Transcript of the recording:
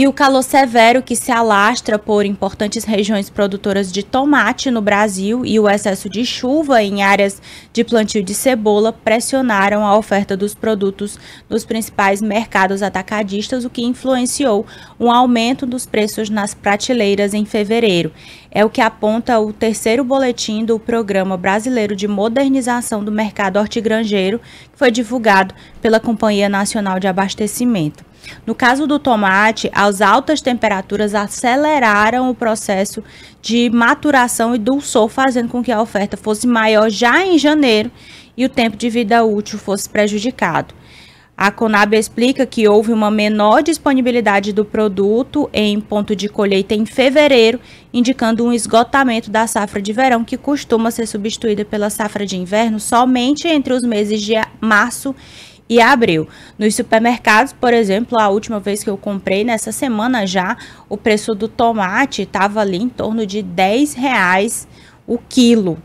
e o calor severo que se alastra por importantes regiões produtoras de tomate no Brasil e o excesso de chuva em áreas de plantio de cebola pressionaram a oferta dos produtos nos principais mercados atacadistas, o que influenciou um aumento dos preços nas prateleiras em fevereiro. É o que aponta o terceiro boletim do Programa Brasileiro de Modernização do Mercado Hortigranjeiro, que foi divulgado pela Companhia Nacional de Abastecimento. No caso do tomate, as altas temperaturas aceleraram o processo de maturação e dulçor, fazendo com que a oferta fosse maior já em janeiro e o tempo de vida útil fosse prejudicado. A Conab explica que houve uma menor disponibilidade do produto em ponto de colheita em fevereiro, indicando um esgotamento da safra de verão, que costuma ser substituída pela safra de inverno somente entre os meses de março e abril. Nos supermercados, por exemplo, a última vez que eu comprei nessa semana já, o preço do tomate estava ali em torno de 10 reais o quilo.